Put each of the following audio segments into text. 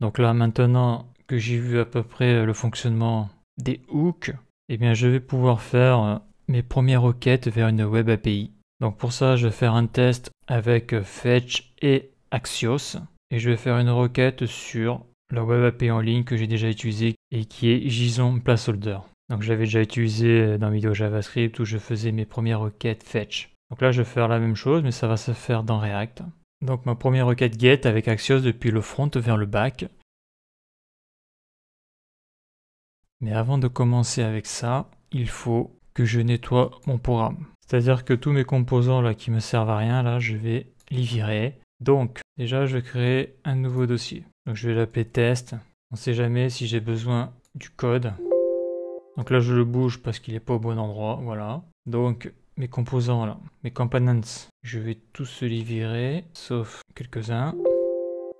Donc là maintenant que j'ai vu à peu près euh, le fonctionnement des hooks, eh bien je vais pouvoir faire euh, mes premières requêtes vers une web API. Donc pour ça, je vais faire un test avec euh, Fetch et Axios et je vais faire une requête sur la web API en ligne que j'ai déjà utilisée et qui est JSON Placeholder. Donc j'avais déjà utilisé dans vidéo JavaScript où je faisais mes premières requêtes Fetch. Donc là, je vais faire la même chose, mais ça va se faire dans React. Donc ma première requête get avec Axios depuis le front vers le back. Mais avant de commencer avec ça, il faut que je nettoie mon programme. C'est-à-dire que tous mes composants là qui me servent à rien, là, je vais les virer. Donc, déjà, je vais créer un nouveau dossier. je vais l'appeler test. On ne sait jamais si j'ai besoin du code. Donc là, je le bouge parce qu'il n'est pas au bon endroit. Voilà. Donc, mes composants là, mes components. Je vais tous les virer, sauf quelques-uns.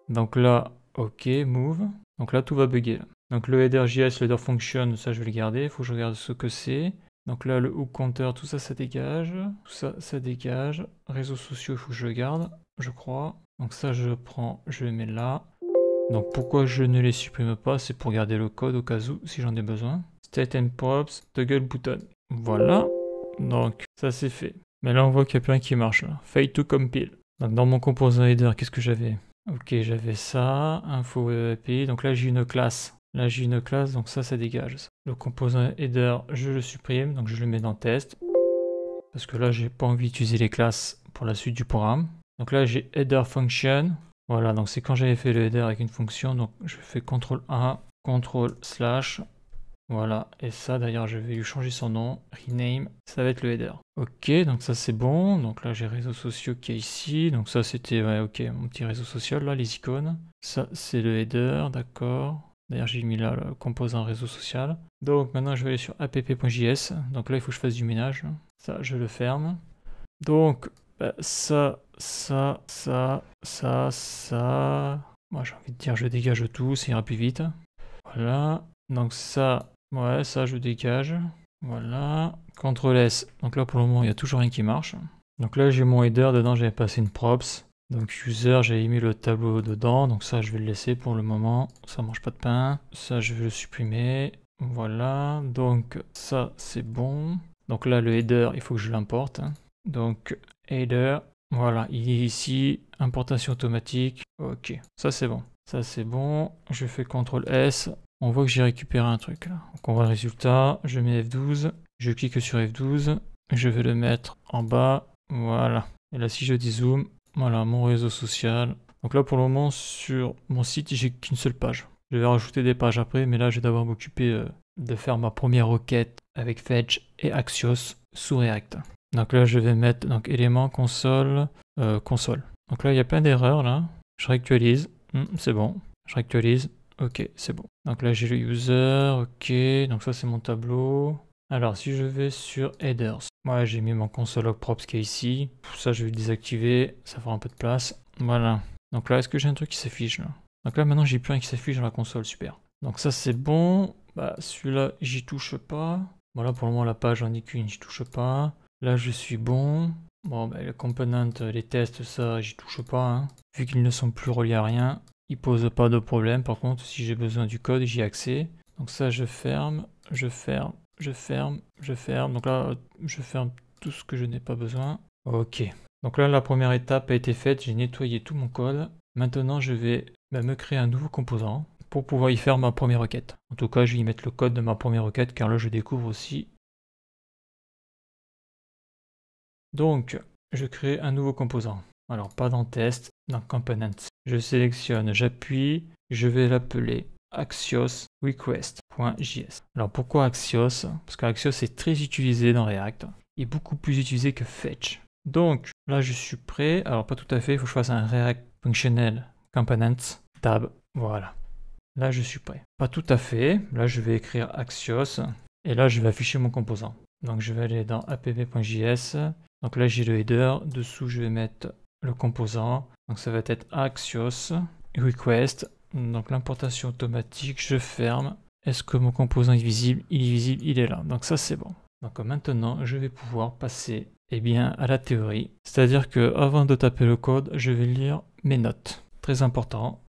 Donc là, ok, move. Donc là, tout va bugger. Donc le header.js, header function, ça je vais le garder. Il faut que je regarde ce que c'est. Donc là, le hook counter, tout ça, ça dégage. Tout ça, ça dégage. Réseaux sociaux, il faut que je garde, je crois. Donc ça, je prends, je le mets là. Donc pourquoi je ne les supprime pas C'est pour garder le code au cas où, si j'en ai besoin. State and props, toggle button. Voilà. Donc ça c'est fait. Mais là on voit qu'il n'y a plus qui marche là. Fail to compile. Dans mon composant header, qu'est-ce que j'avais Ok, j'avais ça, info API. E donc là j'ai une classe. Là j'ai une classe, donc ça ça dégage. Le composant header, je le supprime, donc je le mets dans test. Parce que là j'ai pas envie d'utiliser les classes pour la suite du programme. Donc là j'ai header function. Voilà, donc c'est quand j'avais fait le header avec une fonction, donc je fais CTRL A, CTRL slash, voilà, et ça d'ailleurs je vais lui changer son nom, rename, ça va être le header. Ok, donc ça c'est bon, donc là j'ai réseaux sociaux qui est ici, donc ça c'était, ouais, ok, mon petit réseau social là, les icônes. Ça c'est le header, d'accord. D'ailleurs j'ai mis là le composant réseau social. Donc maintenant je vais aller sur app.js, donc là il faut que je fasse du ménage, ça je le ferme. Donc ça, ça, ça, ça, ça... Moi j'ai envie de dire je dégage tout, ça ira plus vite. Voilà, donc ça, Ouais, ça je dégage. Voilà. CTRL S. Donc là pour le moment il n'y a toujours rien qui marche. Donc là j'ai mon header dedans, j'avais passé une props. Donc user, j'ai mis le tableau dedans. Donc ça je vais le laisser pour le moment. Ça mange pas de pain. Ça je vais le supprimer. Voilà. Donc ça c'est bon. Donc là le header, il faut que je l'importe. Hein. Donc header. Voilà, il est ici, importation automatique, ok, ça c'est bon, ça c'est bon, je fais CTRL S, on voit que j'ai récupéré un truc Donc on voit le résultat. Je mets F12. Je clique sur F12. Je vais le mettre en bas. Voilà. Et là, si je dis zoom, voilà mon réseau social. Donc là, pour le moment, sur mon site, j'ai qu'une seule page. Je vais rajouter des pages après, mais là, je vais d'abord m'occuper euh, de faire ma première requête avec Fetch et Axios sous React. Donc là, je vais mettre donc élément console euh, console. Donc là, il y a plein d'erreurs là. Je réactualise. Hmm, c'est bon. Je réactualise. Ok, c'est bon. Donc là, j'ai le user, ok, donc ça, c'est mon tableau. Alors, si je vais sur headers, moi, j'ai mis mon console props qui est ici. Ça, je vais désactiver, ça fera un peu de place. Voilà. Donc là, est-ce que j'ai un truc qui s'affiche, là Donc là, maintenant, j'ai plus rien qui s'affiche dans la console, super. Donc ça, c'est bon. Bah, celui-là, j'y touche pas. Voilà, pour le moment, la page en est j'y touche pas. Là, je suis bon. Bon, bah, le component, les tests, ça, j'y touche pas. Hein. Vu qu'ils ne sont plus reliés à rien, il pose pas de problème. Par contre, si j'ai besoin du code, j'y accès. Donc ça, je ferme, je ferme, je ferme, je ferme. Donc là, je ferme tout ce que je n'ai pas besoin. Ok. Donc là, la première étape a été faite. J'ai nettoyé tout mon code. Maintenant, je vais bah, me créer un nouveau composant pour pouvoir y faire ma première requête. En tout cas, je vais y mettre le code de ma première requête car là, je découvre aussi. Donc, je crée un nouveau composant. Alors, pas dans test, dans Components. Je sélectionne, j'appuie, je vais l'appeler AxiosRequest.js. Alors pourquoi Axios Parce qu'Axios est très utilisé dans React est beaucoup plus utilisé que Fetch. Donc là je suis prêt, alors pas tout à fait, il faut que je fasse un React Functional Components tab, voilà. Là je suis prêt. Pas tout à fait, là je vais écrire Axios et là je vais afficher mon composant. Donc je vais aller dans app.js, donc là j'ai le header, dessous je vais mettre composant. Donc ça va être Axios request. Donc l'importation automatique, je ferme. Est-ce que mon composant est visible Il est visible, il est là. Donc ça c'est bon. Donc maintenant, je vais pouvoir passer et eh bien, à la théorie. C'est-à-dire que avant de taper le code, je vais lire mes notes. Très important,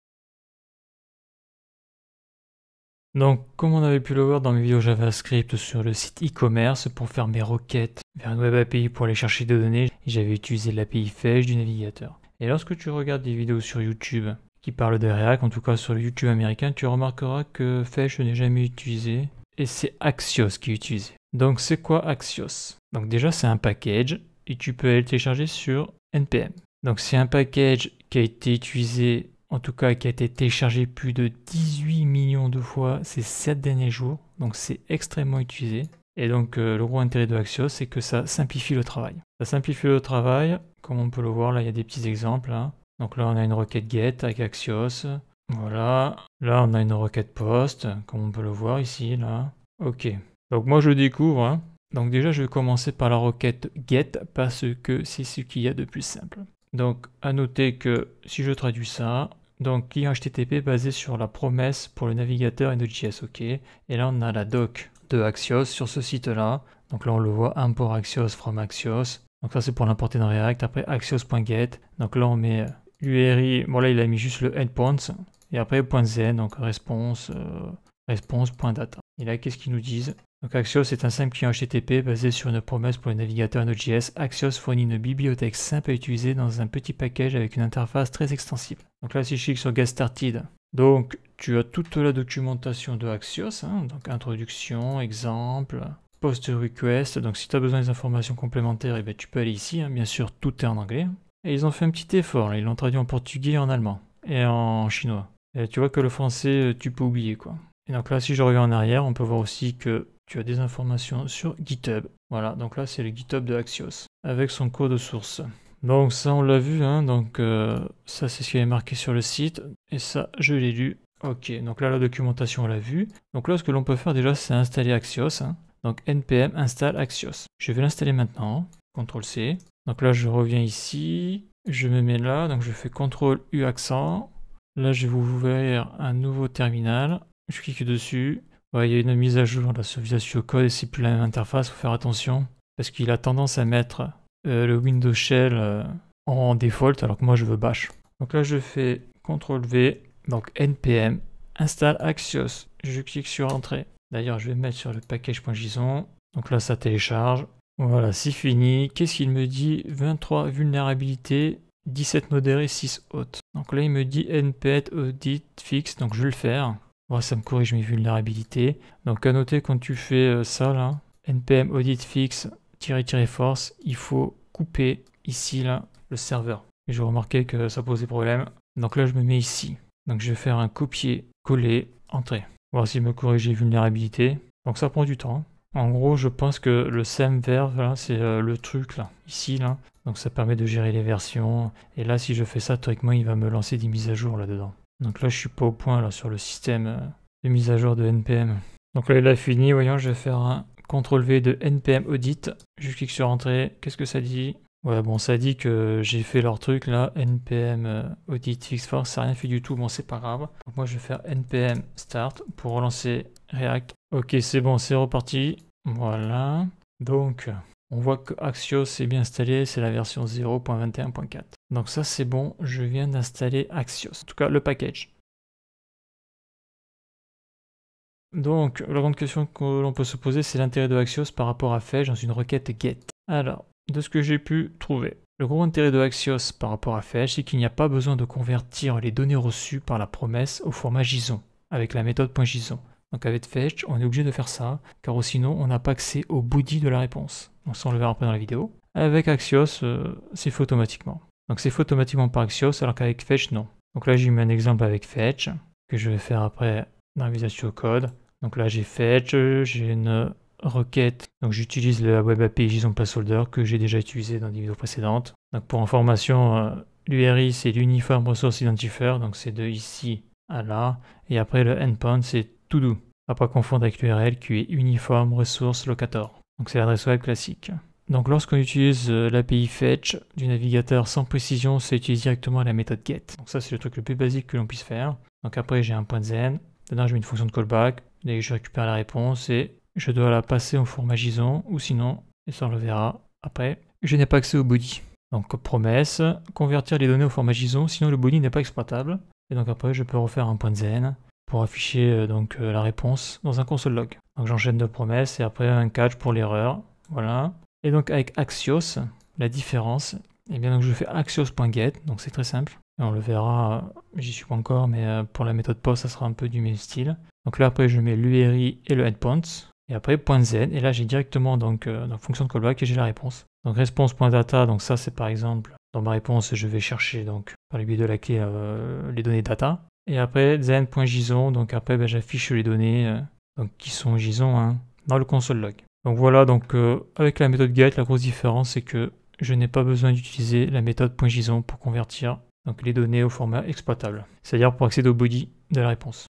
Donc, comme on avait pu le voir dans mes vidéos JavaScript sur le site e-commerce, pour faire mes requêtes vers une web API pour aller chercher des données, j'avais utilisé l'API Fetch du navigateur. Et lorsque tu regardes des vidéos sur YouTube qui parlent de React, en tout cas sur le YouTube américain, tu remarqueras que Fetch n'est jamais utilisé et c'est Axios qui est utilisé. Donc, c'est quoi Axios Donc, déjà, c'est un package et tu peux aller le télécharger sur NPM. Donc, c'est un package qui a été utilisé en tout cas qui a été téléchargé plus de 18 millions de fois ces 7 derniers jours, donc c'est extrêmement utilisé. Et donc euh, le gros intérêt de Axios, c'est que ça simplifie le travail. Ça simplifie le travail, comme on peut le voir, là il y a des petits exemples. Hein. Donc là on a une requête get avec Axios, voilà. Là on a une requête post, comme on peut le voir ici, là. Ok. Donc moi je découvre, hein. Donc déjà je vais commencer par la requête get parce que c'est ce qu'il y a de plus simple. Donc à noter que si je traduis ça, donc client HTTP basé sur la promesse pour le navigateur et Node.js, ok. Et là on a la doc de Axios sur ce site-là. Donc là on le voit import Axios from Axios. Donc ça c'est pour l'importer dans React. Après Axios.get. Donc là on met URI. Euh, bon là il a mis juste le endpoints, Et après .zen, donc response, euh, response.data. Et là qu'est-ce qu'ils nous disent donc Axios est un simple client HTTP basé sur une promesse pour les navigateurs Node.js. Axios fournit une bibliothèque simple à utiliser dans un petit package avec une interface très extensible. Donc là, si je clique sur Get Started, donc tu as toute la documentation de Axios, hein, donc introduction, exemple, post request. Donc si tu as besoin des informations complémentaires, eh ben, tu peux aller ici. Hein. Bien sûr, tout est en anglais. Et ils ont fait un petit effort, ils l'ont traduit en portugais en allemand et en chinois. Et tu vois que le français, euh, tu peux oublier quoi. Et donc là, si je reviens en arrière, on peut voir aussi que tu as des informations sur GitHub. Voilà, donc là c'est le GitHub de Axios avec son code source. Donc ça on l'a vu, hein, donc euh, ça c'est ce qui est marqué sur le site et ça je l'ai lu. Ok, donc là la documentation on l'a vu. Donc là ce que l'on peut faire déjà c'est installer Axios. Hein. Donc npm install Axios. Je vais l'installer maintenant. CTRL C. Donc là je reviens ici, je me mets là, donc je fais CTRL U accent. Là je vais vous ouvrir un nouveau terminal. Je clique dessus il y a une mise à jour là, sur Visual Code et c'est plus la même interface, faut faire attention. Parce qu'il a tendance à mettre euh, le Windows Shell euh, en default alors que moi je veux bash. Donc là je fais CTRL V, donc npm install Axios. Je clique sur entrée. D'ailleurs je vais mettre sur le package.json. Donc là ça télécharge. Voilà, c'est fini. Qu'est-ce qu'il me dit 23 vulnérabilités, 17 modérées, 6 hautes. Donc là il me dit npm audit fixe, donc je vais le faire ça me corrige mes vulnérabilités. Donc à noter quand tu fais euh, ça là, npm audit fixe force, il faut couper ici là le serveur. Et je remarquais que ça posait problème. Donc là je me mets ici. Donc je vais faire un copier, coller, entrée. Voir s'il me corrige les vulnérabilités. Donc ça prend du temps. En gros, je pense que le semverve, là, c'est euh, le truc, là, ici, là. Donc ça permet de gérer les versions. Et là, si je fais ça, théoriquement, il va me lancer des mises à jour là-dedans. Donc là, je suis pas au point là sur le système euh, de mise à jour de NPM. Donc là, il a fini. Voyons, je vais faire un CTRL V de NPM Audit. Je clique sur Entrée. Qu'est-ce que ça dit Ouais, bon, ça dit que j'ai fait leur truc là. NPM euh, Audit Fix Force, ça n'a rien fait du tout. Bon, c'est pas grave. moi, je vais faire NPM Start pour relancer React. Ok, c'est bon, c'est reparti. Voilà. Donc, on voit que Axios est bien installé. C'est la version 0.21.4. Donc ça c'est bon, je viens d'installer Axios, en tout cas le package. Donc la grande question que l'on peut se poser c'est l'intérêt de Axios par rapport à Fetch dans une requête GET. Alors, de ce que j'ai pu trouver, le gros intérêt de Axios par rapport à Fetch c'est qu'il n'y a pas besoin de convertir les données reçues par la promesse au format JSON avec la méthode .json. Donc avec Fetch, on est obligé de faire ça, car sinon on n'a pas accès au body de la réponse. Donc ça on le verra après dans la vidéo. Avec Axios, euh, c'est fait automatiquement. Donc c'est fait automatiquement par Axios, alors qu'avec Fetch, non. Donc là, j'ai mis un exemple avec Fetch, que je vais faire après dans Visual Code. Donc là, j'ai Fetch, j'ai une requête. Donc j'utilise la Web API JSON Placeholder que j'ai déjà utilisé dans des vidéos précédentes. Donc pour information, euh, l'URI, c'est l'Uniform Resource Identifier, donc c'est de ici à là. Et après, le endpoint, c'est tout doux. À pas confondre avec l'URL qui est Uniform Resource Locator. Donc c'est l'adresse web classique. Donc lorsqu'on utilise euh, l'API fetch du navigateur sans précision, ça utilise directement la méthode get. Donc ça c'est le truc le plus basique que l'on puisse faire. Donc après j'ai un point de zen, dedans j'ai une fonction de callback, et je récupère la réponse et je dois la passer au format JSON ou sinon, et ça on le verra après, je n'ai pas accès au body. Donc promesse, convertir les données au format JSON, sinon le body n'est pas exploitable. Et donc après je peux refaire un point de zen pour afficher euh, donc euh, la réponse dans un console log. Donc j'enchaîne de promesses et après un catch pour l'erreur. Voilà. Et donc avec Axios, la différence, et eh bien donc je fais axios.get, donc c'est très simple. on le verra, euh, j'y suis pas encore, mais euh, pour la méthode post, ça sera un peu du même style. Donc là après je mets l'URI et le Headpoints. et après point .z, et là j'ai directement donc euh, dans fonction de callback et j'ai la réponse. Donc response.data, donc ça c'est par exemple, dans ma réponse je vais chercher donc par le biais de la clé les données data. Et après zen.json, donc après ben, j'affiche les données qui sont JSON dans le console log. Donc voilà, donc euh, avec la méthode get, la grosse différence c'est que je n'ai pas besoin d'utiliser la méthode .json pour convertir donc, les données au format exploitable, c'est-à-dire pour accéder au body de la réponse.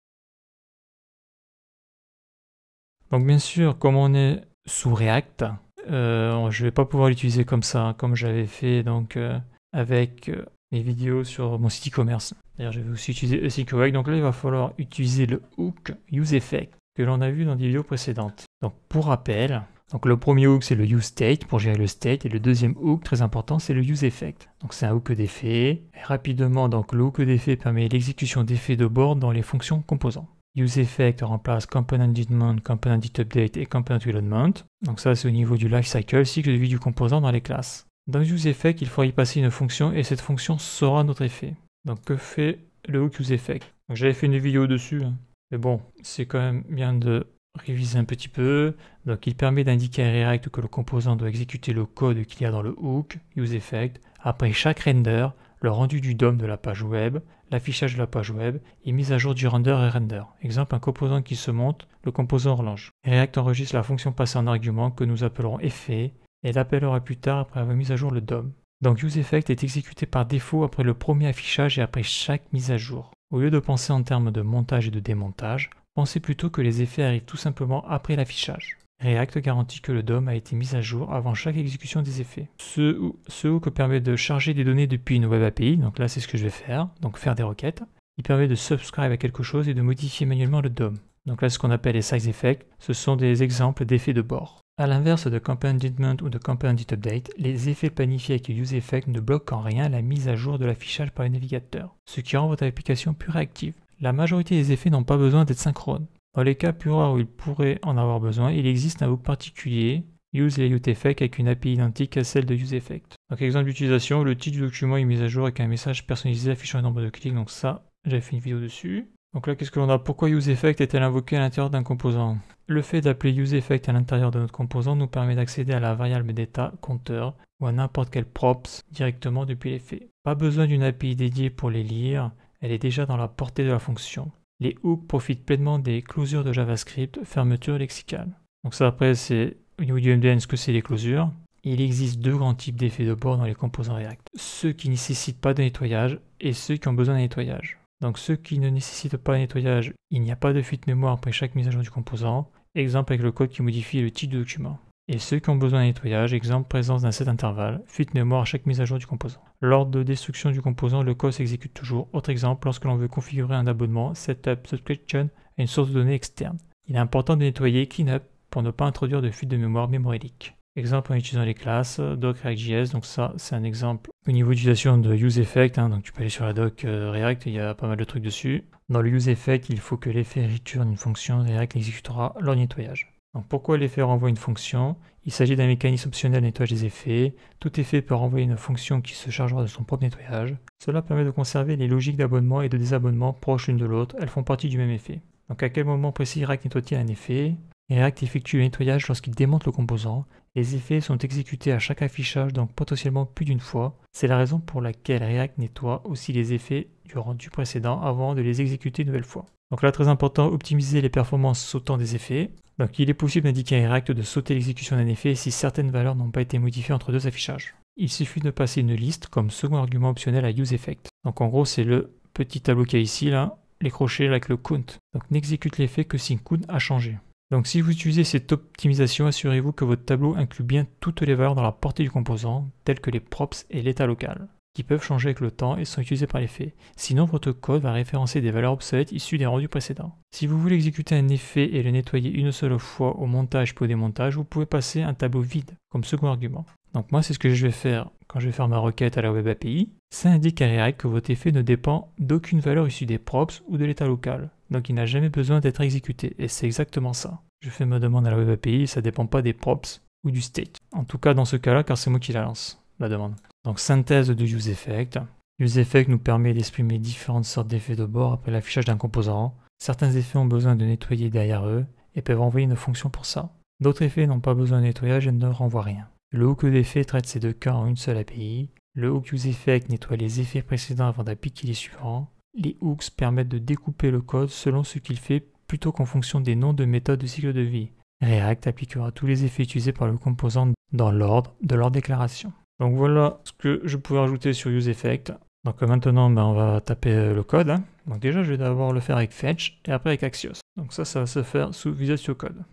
Donc bien sûr, comme on est sous React, euh, je ne vais pas pouvoir l'utiliser comme ça, hein, comme j'avais fait donc euh, avec mes vidéos sur mon site e-commerce. D'ailleurs, je vais aussi utiliser SQL. Donc là, il va falloir utiliser le hook useEffect que l'on a vu dans des vidéos précédentes. Donc pour rappel, donc le premier hook c'est le useState pour gérer le state et le deuxième hook très important c'est le useEffect. Donc c'est un hook d'effet. Rapidement donc le hook d'effet permet l'exécution d'effets de bord dans les fonctions composants. UseEffect remplace ComponentDidMount, update et ComponentReloadMount. Donc ça c'est au niveau du lifecycle, cycle de vie du composant dans les classes. Dans useEffect il faudra y passer une fonction et cette fonction sera notre effet. Donc que fait le hook useEffect J'avais fait une vidéo dessus. Hein. Mais bon, c'est quand même bien de réviser un petit peu. Donc il permet d'indiquer à React que le composant doit exécuter le code qu'il y a dans le hook, useEffect, après chaque render, le rendu du DOM de la page web, l'affichage de la page web et mise à jour du render et render. Exemple, un composant qui se monte, le composant relance. React enregistre la fonction passée en argument que nous appellerons effet et l'appellera plus tard après avoir mis à jour le DOM. Donc useEffect est exécuté par défaut après le premier affichage et après chaque mise à jour. Au lieu de penser en termes de montage et de démontage, pensez plutôt que les effets arrivent tout simplement après l'affichage. React garantit que le DOM a été mis à jour avant chaque exécution des effets. Ce, ce hook permet de charger des données depuis une web API, donc là c'est ce que je vais faire, donc faire des requêtes. Il permet de subscribe à quelque chose et de modifier manuellement le DOM. Donc là ce qu'on appelle les size effects, ce sont des exemples d'effets de bord. A l'inverse de Editment ou de Update, les effets planifiés avec effect ne bloquent en rien la mise à jour de l'affichage par les navigateur, ce qui rend votre application plus réactive. La majorité des effets n'ont pas besoin d'être synchrones. Dans les cas plus rares où ils pourraient en avoir besoin, il existe un hook particulier, Use effect avec une API identique à celle de use UseEffect. Donc exemple d'utilisation, le titre du document est mis à jour avec un message personnalisé affichant le nombre de clics, donc ça, j'avais fait une vidéo dessus. Donc là, qu'est-ce que l'on a Pourquoi UseEffect est-elle invoquée à l'intérieur d'un composant le fait d'appeler useEffect à l'intérieur de notre composant nous permet d'accéder à la variable d'état compteur ou à n'importe quel props directement depuis l'effet. Pas besoin d'une API dédiée pour les lire, elle est déjà dans la portée de la fonction. Les hooks profitent pleinement des closures de JavaScript, fermeture lexicale. Donc ça après c'est au niveau du MDN ce que c'est les closures. Il existe deux grands types d'effets de bord dans les composants React. Ceux qui ne nécessitent pas de nettoyage et ceux qui ont besoin de nettoyage. Donc ceux qui ne nécessitent pas de nettoyage, il n'y a pas de fuite mémoire après chaque mise à jour du composant exemple avec le code qui modifie le type de document. Et ceux qui ont besoin d'un nettoyage, exemple présence d'un set intervalle, fuite mémoire à chaque mise à jour du composant. Lors de destruction du composant, le code s'exécute toujours. Autre exemple, lorsque l'on veut configurer un abonnement, setup subscription à une source de données externe. Il est important de nettoyer cleanup pour ne pas introduire de fuite de mémoire mémorélique. Exemple en utilisant les classes, doc React.js, donc ça c'est un exemple au niveau d'utilisation de useEffect, hein, donc tu peux aller sur la doc euh, React, il y a pas mal de trucs dessus. Dans le use effect, il faut que l'effet retourne une fonction React l'exécutera exécutera leur nettoyage. Donc pourquoi l'effet renvoie une fonction Il s'agit d'un mécanisme optionnel de nettoyage des effets. Tout effet peut renvoyer une fonction qui se chargera de son propre nettoyage. Cela permet de conserver les logiques d'abonnement et de désabonnement proches l'une de l'autre. Elles font partie du même effet. Donc à quel moment précis React nettoie-t-il un effet et React effectue le nettoyage lorsqu'il démonte le composant les effets sont exécutés à chaque affichage, donc potentiellement plus d'une fois. C'est la raison pour laquelle React nettoie aussi les effets du rendu précédent avant de les exécuter une nouvelle fois. Donc là, très important, optimiser les performances sautant des effets. Donc il est possible d'indiquer à React de sauter l'exécution d'un effet si certaines valeurs n'ont pas été modifiées entre deux affichages. Il suffit de passer une liste comme second argument optionnel à useEffect. Donc en gros, c'est le petit tableau qu'il y a ici, là, les crochets avec le count. Donc n'exécute l'effet que si count a changé. Donc si vous utilisez cette optimisation, assurez-vous que votre tableau inclut bien toutes les valeurs dans la portée du composant, telles que les props et l'état local, qui peuvent changer avec le temps et sont utilisées par l'effet. Sinon, votre code va référencer des valeurs obsolètes issues des rendus précédents. Si vous voulez exécuter un effet et le nettoyer une seule fois au montage puis au démontage, vous pouvez passer un tableau vide comme second argument. Donc moi, c'est ce que je vais faire quand je vais faire ma requête à la Web API. Ça indique à React que votre effet ne dépend d'aucune valeur issue des props ou de l'état local donc il n'a jamais besoin d'être exécuté, et c'est exactement ça. Je fais ma demande à la Web API, ça dépend pas des props ou du state. En tout cas dans ce cas-là, car c'est moi qui la lance, la demande. Donc synthèse de useEffect. UseEffect nous permet d'exprimer différentes sortes d'effets de bord après l'affichage d'un composant. Certains effets ont besoin de nettoyer derrière eux, et peuvent envoyer une fonction pour ça. D'autres effets n'ont pas besoin de nettoyage et ne renvoient rien. Le hook d'effet traite ces deux cas en une seule API. Le hook useEffect nettoie les effets précédents avant d'appliquer les suivants. Les hooks permettent de découper le code selon ce qu'il fait plutôt qu'en fonction des noms de méthodes de cycle de vie. React appliquera tous les effets utilisés par le composant dans l'ordre de leur déclaration. Donc voilà ce que je pouvais rajouter sur useEffect. Donc maintenant, ben, on va taper euh, le code. Hein. Donc déjà, je vais d'abord le faire avec Fetch et après avec Axios. Donc ça, ça va se faire sous Visual Code.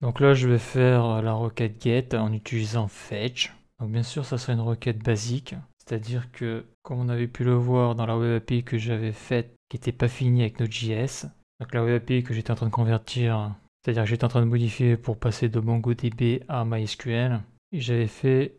Donc là, je vais faire la requête get en utilisant Fetch. Donc bien sûr, ça sera une requête basique. C'est-à-dire que, comme on avait pu le voir dans la web API que j'avais faite, qui n'était pas finie avec Node.js, donc la web API que j'étais en train de convertir, c'est-à-dire que j'étais en train de modifier pour passer de MongoDB à MySQL, et j'avais fait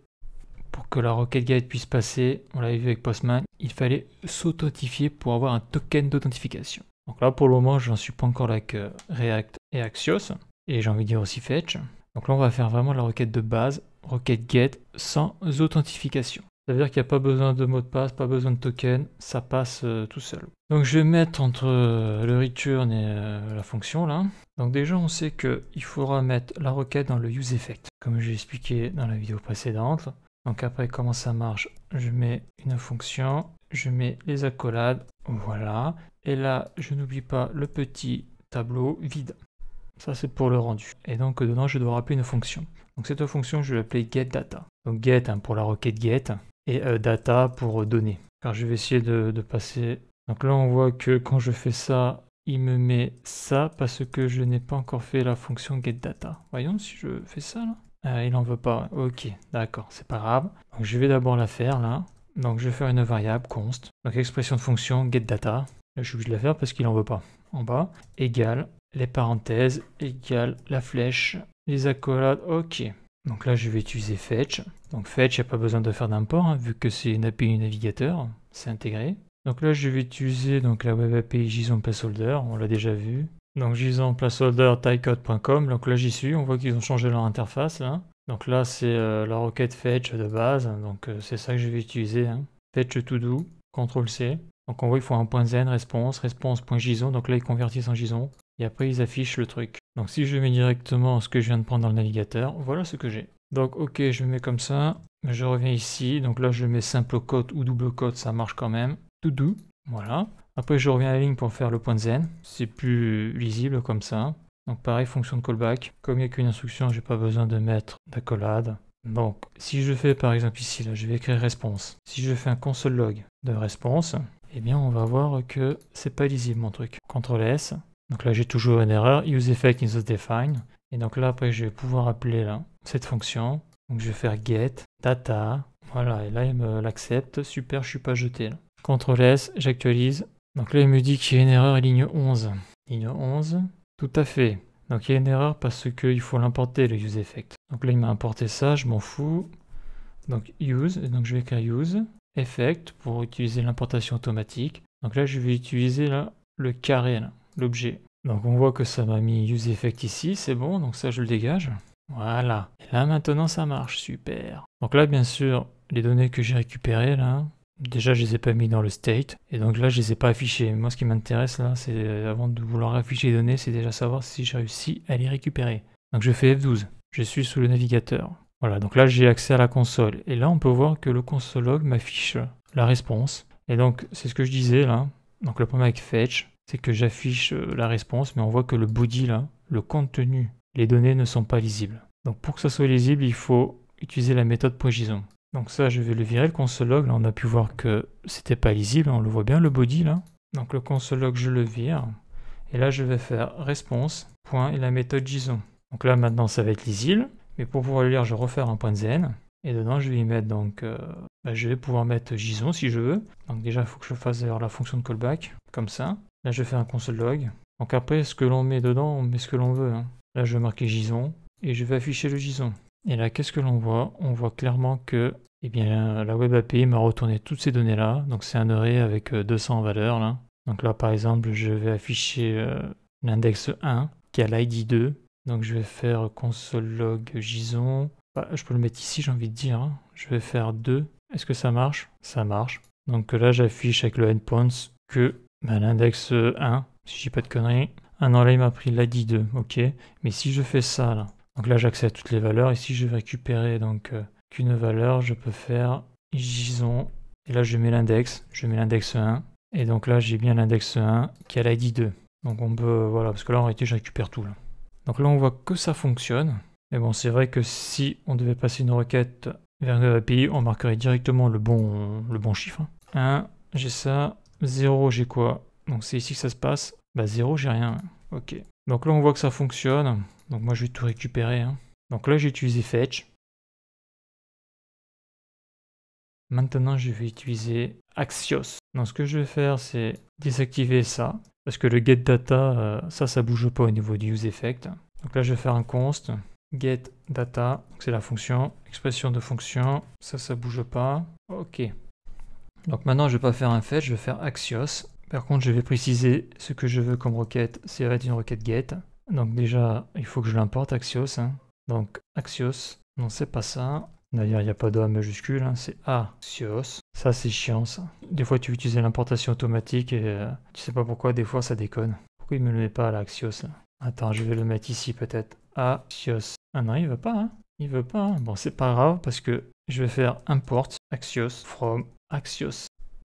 pour que la requête Guide puisse passer, on l'avait vu avec Postman, il fallait s'authentifier pour avoir un token d'authentification. Donc là, pour le moment, j'en suis pas encore là avec euh, React et Axios, et j'ai envie de dire aussi Fetch. Donc là, on va faire vraiment la requête de base, requête GET, sans authentification. Ça veut dire qu'il n'y a pas besoin de mot de passe, pas besoin de token, ça passe euh, tout seul. Donc je vais mettre entre euh, le return et euh, la fonction là. Donc déjà on sait qu'il faudra mettre la requête dans le useEffect, comme j'ai expliqué dans la vidéo précédente. Donc après comment ça marche, je mets une fonction, je mets les accolades, voilà. Et là je n'oublie pas le petit tableau vide. Ça c'est pour le rendu. Et donc dedans je dois rappeler une fonction. Donc cette fonction je vais l'appeler getData. Donc get hein, pour la requête get et euh, data pour euh, donner Car je vais essayer de, passer. Donc là, on voit que quand je fais ça, il me met ça parce que je n'ai pas encore fait la fonction get data Voyons si je fais ça là. Euh, il en veut pas. Ok, d'accord, c'est pas grave. Donc je vais d'abord la faire là. Donc je vais faire une variable const. Donc expression de fonction get data je suis obligé de la faire parce qu'il en veut pas. En bas, égale les parenthèses, égale la flèche, les accolades. Ok, donc là, je vais utiliser Fetch. Donc Fetch, il n'y a pas besoin de faire d'import, hein, vu que c'est une API navigateur, c'est intégré. Donc là, je vais utiliser donc, la web API JSON Placeholder, on l'a déjà vu. Donc JSON Placeholder tycode.com, donc là j'y suis, on voit qu'ils ont changé leur interface. Donc là, c'est euh, la requête Fetch de base, hein, donc euh, c'est ça que je vais utiliser. Hein. Fetch to do, CTRL-C. Donc on voit qu'il faut un point .zen, response, response.json, donc là ils convertissent en JSON et après ils affichent le truc. Donc si je mets directement ce que je viens de prendre dans le navigateur, voilà ce que j'ai. Donc ok, je mets comme ça, je reviens ici, donc là je mets simple code ou double code ça marche quand même. doux voilà. Après je reviens à la ligne pour faire le point zen, c'est plus lisible comme ça. Donc pareil, fonction de callback, comme il n'y a qu'une instruction, j'ai pas besoin de mettre d'accolade. Donc si je fais par exemple ici, là je vais écrire response. Si je fais un console log de response, eh bien on va voir que c'est pas lisible mon truc. CTRL S, donc là, j'ai toujours une erreur, useEffect define Et donc là, après, je vais pouvoir appeler là, cette fonction. Donc je vais faire get, data. Voilà, et là, il me l'accepte. Super, je suis pas jeté. CTRL S, j'actualise. Donc là, il me dit qu'il y a une erreur à ligne 11. Ligne 11, tout à fait. Donc il y a une erreur parce qu'il faut l'importer, le useEffect. Donc là, il m'a importé ça, je m'en fous. Donc use, Et donc je vais écrire use, effect pour utiliser l'importation automatique. Donc là, je vais utiliser le carré l'objet. Donc on voit que ça m'a mis Use Effect ici, c'est bon, donc ça je le dégage. Voilà. là maintenant ça marche, super. Donc là bien sûr, les données que j'ai récupérées là, déjà je les ai pas mis dans le state, et donc là je les ai pas affichées. Moi ce qui m'intéresse là, c'est euh, avant de vouloir afficher les données, c'est déjà savoir si j'ai réussi à les récupérer. Donc je fais F12, je suis sous le navigateur. Voilà, donc là j'ai accès à la console, et là on peut voir que le console log m'affiche la réponse. Et donc c'est ce que je disais là, donc le problème avec Fetch, c'est que j'affiche euh, la réponse, mais on voit que le body, là, le contenu, les données ne sont pas lisibles. Donc pour que ça soit lisible, il faut utiliser la méthode .json. Donc ça, je vais le virer, le console.log, là on a pu voir que c'était pas lisible, on le voit bien, le body là. Donc le console.log, je le vire, et là je vais faire response, point, et la méthode JSON. Donc là maintenant ça va être lisible, mais pour pouvoir le lire, je vais refaire un point de et dedans je vais mettre donc, euh, bah, je vais pouvoir mettre JSON si je veux. Donc déjà il faut que je fasse d'ailleurs la fonction de callback, comme ça, Là, je fais un console log. Donc après, ce que l'on met dedans, on met ce que l'on veut. Hein. Là, je vais marquer JSON et je vais afficher le JSON. Et là, qu'est-ce que l'on voit On voit clairement que eh bien, la Web API m'a retourné toutes ces données-là. Donc c'est un array avec 200 euh, valeurs. Là. Donc là, par exemple, je vais afficher euh, l'index 1 qui a l'ID 2. Donc je vais faire console log JSON. Bah, je peux le mettre ici, j'ai envie de dire. Hein. Je vais faire 2. Est-ce que ça marche Ça marche. Donc là, j'affiche avec le endpoints que bah, l'index 1, euh, si j'ai pas de conneries. Ah non, là, il m'a pris l'ID 2, ok. Mais si je fais ça, là, donc là, j'accède à toutes les valeurs. Et si je veux récupérer donc euh, qu'une valeur, je peux faire JSON. Et là, je mets l'index, je mets l'index 1. Et donc là, j'ai bien l'index 1 qui a l'ID 2. Donc on peut, euh, voilà, parce que là, en réalité, je récupère tout. Là. Donc là, on voit que ça fonctionne. Mais bon, c'est vrai que si on devait passer une requête vers une API, on marquerait directement le bon, le bon chiffre. 1, hein. j'ai ça, 0, j'ai quoi Donc c'est ici que ça se passe. Bah 0, j'ai rien. Ok. Donc là, on voit que ça fonctionne. Donc moi, je vais tout récupérer. Hein. Donc là, j'ai utilisé Fetch. Maintenant, je vais utiliser Axios. Donc ce que je vais faire, c'est désactiver ça. Parce que le get data, euh, ça, ça bouge pas au niveau du use effect Donc là, je vais faire un const get data, c'est la fonction, expression de fonction, ça, ça bouge pas. Ok. Donc maintenant, je ne vais pas faire un fetch, je vais faire Axios. Par contre, je vais préciser ce que je veux comme requête. c'est va être une requête get. Donc déjà, il faut que je l'importe, Axios. Hein. Donc Axios, non, c'est pas ça. D'ailleurs, il n'y a pas de A majuscule, hein, c'est Axios. Ça, c'est chiant, ça. Des fois, tu veux utiliser l'importation automatique et euh, tu sais pas pourquoi, des fois, ça déconne. Pourquoi il me le met pas à l'Axios, Attends, je vais le mettre ici, peut-être. Axios. Ah non, il veut pas, hein Il veut pas, hein. Bon, c'est pas grave, parce que je vais faire import Axios from Axios.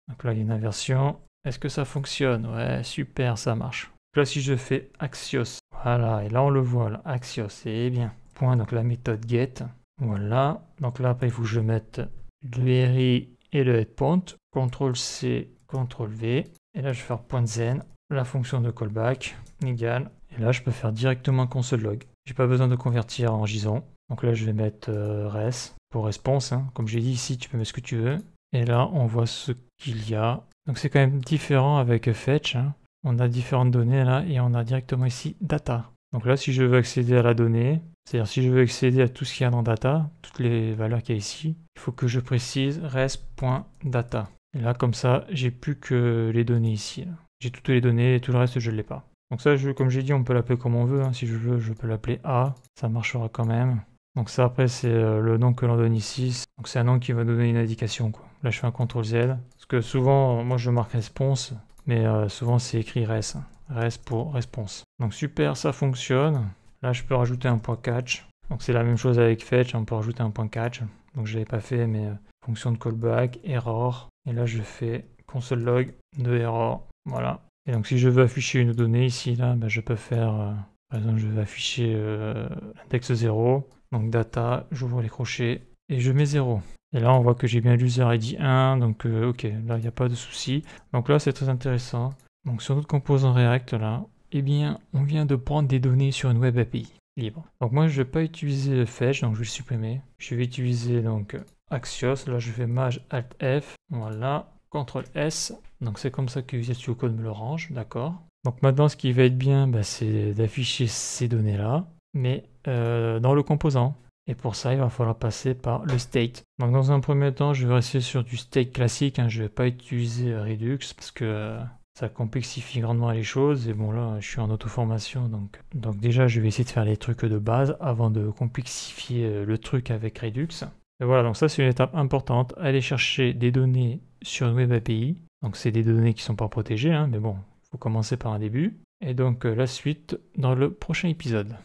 Donc là, il y a une inversion. Est-ce que ça fonctionne Ouais, super, ça marche. Donc là, si je fais Axios, voilà, et là, on le voit, Axios, c'est eh bien. Point, donc la méthode get, voilà. Donc là, après, il faut que je mette le et le headpoint. CTRL-C, CTRL-V. Et là, je vais faire point .zen, la fonction de callback, égal, Et là, je peux faire directement console log. J'ai pas besoin de convertir en JSON. Donc là, je vais mettre euh, res pour response. Hein. Comme j'ai dit ici, tu peux mettre ce que tu veux. Et là, on voit ce qu'il y a. Donc c'est quand même différent avec Fetch. Hein. On a différentes données là et on a directement ici Data. Donc là, si je veux accéder à la donnée, c'est-à-dire si je veux accéder à tout ce qu'il y a dans Data, toutes les valeurs qu'il y a ici, il faut que je précise res.data. Et là, comme ça, j'ai plus que les données ici. J'ai toutes les données et tout le reste, je ne l'ai pas. Donc ça, je, comme j'ai dit, on peut l'appeler comme on veut. Hein. Si je veux, je peux l'appeler A. Ça marchera quand même. Donc ça après c'est euh, le nom que l'on donne ici. Donc c'est un nom qui va donner une indication. Là je fais un CTRL Z. Parce que souvent moi je marque response, mais euh, souvent c'est écrit res. Res pour response. Donc super ça fonctionne. Là je peux rajouter un point catch. Donc c'est la même chose avec fetch, on peut rajouter un point catch. Donc je l'avais pas fait mais euh, fonction de callback, error. Et là je fais console log de error. Voilà. Et donc si je veux afficher une donnée ici là, ben, je peux faire... par exemple, je vais afficher index 0, donc data, j'ouvre les crochets et je mets 0. Et là, on voit que j'ai bien l'user ID 1, donc euh, ok, là, il n'y a pas de souci. Donc là, c'est très intéressant. Donc sur notre composant React, là, eh bien, on vient de prendre des données sur une web API libre. Donc moi, je ne vais pas utiliser le fetch, donc je vais le supprimer. Je vais utiliser donc Axios. Là, je fais maj alt F. Voilà. CTRL S. Donc c'est comme ça que Visual Studio Code me le range. D'accord. Donc maintenant, ce qui va être bien, bah, c'est d'afficher ces données-là mais euh, dans le composant. Et pour ça, il va falloir passer par le state. Donc dans un premier temps, je vais rester sur du state classique. Hein. Je ne vais pas utiliser euh, Redux parce que euh, ça complexifie grandement les choses. Et bon là, je suis en auto-formation. Donc, déjà, je vais essayer de faire les trucs de base avant de complexifier le truc avec Redux. Et voilà, donc ça c'est une étape importante. Aller chercher des données sur une web API. Donc c'est des données qui ne sont pas protégées, hein, mais bon, il faut commencer par un début. Et donc la suite dans le prochain épisode.